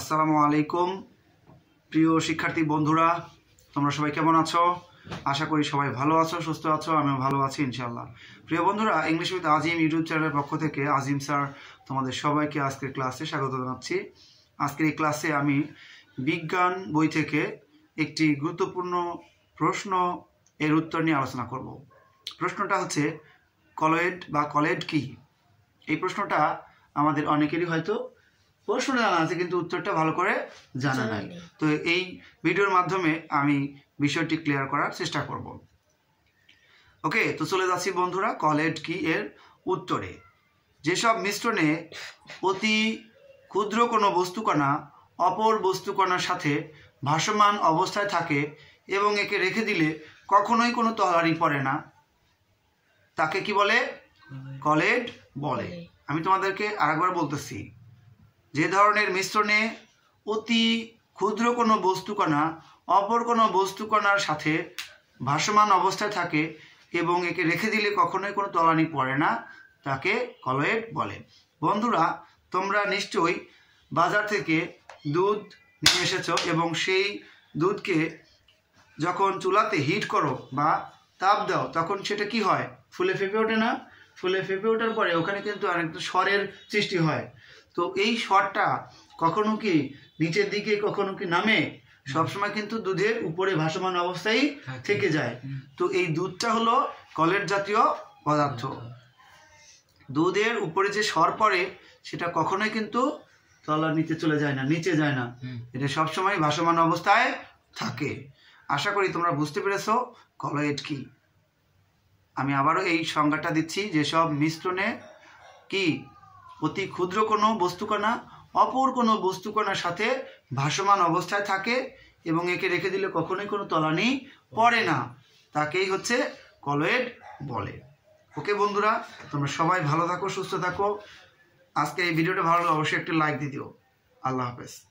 আসসালামু আলাইকুম প্রিয় শিক্ষার্থী বন্ধুরা তোমরা সবাই কেমন আছো আশা করি সবাই ভালো আছো সুস্থ আছো আমিও ভালো আছি ইনশাল্লাহ প্রিয় বন্ধুরা ইংলিশ উইথ আজিম ইউটিউব চ্যানেলের পক্ষ থেকে আজিম স্যার তোমাদের সবাইকে আজকের ক্লাসে স্বাগত জানাচ্ছি আজকের এই ক্লাসে আমি বিজ্ঞান বই থেকে একটি গুরুত্বপূর্ণ প্রশ্ন এর উত্তর নিয়ে আলোচনা করব প্রশ্নটা হচ্ছে কলয়েড বা কলয়েড কি এই প্রশ্নটা আমাদের অনেকেরই হয়তো প্রশ্ন জানা আছে কিন্তু উত্তরটা ভালো করে জানা নাই তো এই ভিডিওর মাধ্যমে আমি বিষয়টি ক্লিয়ার করার চেষ্টা করব ওকে তো চলে যাচ্ছি বন্ধুরা কলেড কি এর উত্তরে যেসব মিশ্রণে অতি ক্ষুদ্র কোনো বস্তুকণা অপর বস্তুকণার সাথে ভাসমান অবস্থায় থাকে এবং একে রেখে দিলে কখনোই কোনো তলারি পড়ে না তাকে কি বলে কলেড বলে আমি তোমাদেরকে আরেকবার বলতেছি যে ধরনের মিশ্রণে অতি ক্ষুদ্র কোনো বস্তুকণা অপর কোনো বস্তুকণার সাথে ভাসমান অবস্থায় থাকে এবং একে রেখে দিলে কখনোই কোনো তলানি পড়ে না তাকে কলয়েড বলে বন্ধুরা তোমরা নিশ্চয়ই বাজার থেকে দুধ নিয়ে এসেছ এবং সেই দুধকে যখন চুলাতে হিট করো বা তাপ দাও তখন সেটা কি হয় ফুলে ফেপে ওঠে না ফুলে ফেঁপে ওঠার পরে ওখানে কিন্তু আরেকটা স্বরের সৃষ্টি হয় তো এই স্বরটা কখনো কি নিচের দিকে কখনো কি নামে সবসময় কিন্তু দুধের উপরে ভাসমান অবস্থায় থেকে যায় তো এই দুধটা হলো কলের জাতীয় পদার্থ দুধের উপরে যে সর পড়ে সেটা কখনোই কিন্তু তলার নিচে চলে যায় না নিচে যায় না এটা সবসময় ভাসমান অবস্থায় থাকে আশা করি তোমরা বুঝতে পেরেছ কলয়েট কি আমি আবারও এই সংজ্ঞাটা দিচ্ছি যেসব মিশ্রণে কি অতি ক্ষুদ্র কোনো বস্তুকণা অপর কোনো বস্তুকণার সাথে ভাসমান অবস্থায় থাকে এবং একে রেখে দিলে কখনোই কোনো তলানি পড়ে না তাকেই হচ্ছে কলয়েড বলে ওকে বন্ধুরা তোমরা সবাই ভালো থাকো সুস্থ থাকো আজকে এই ভিডিওটা ভালো লাগলে অবশ্যই একটা লাইক দিয়ে দিও আল্লাহ হাফেজ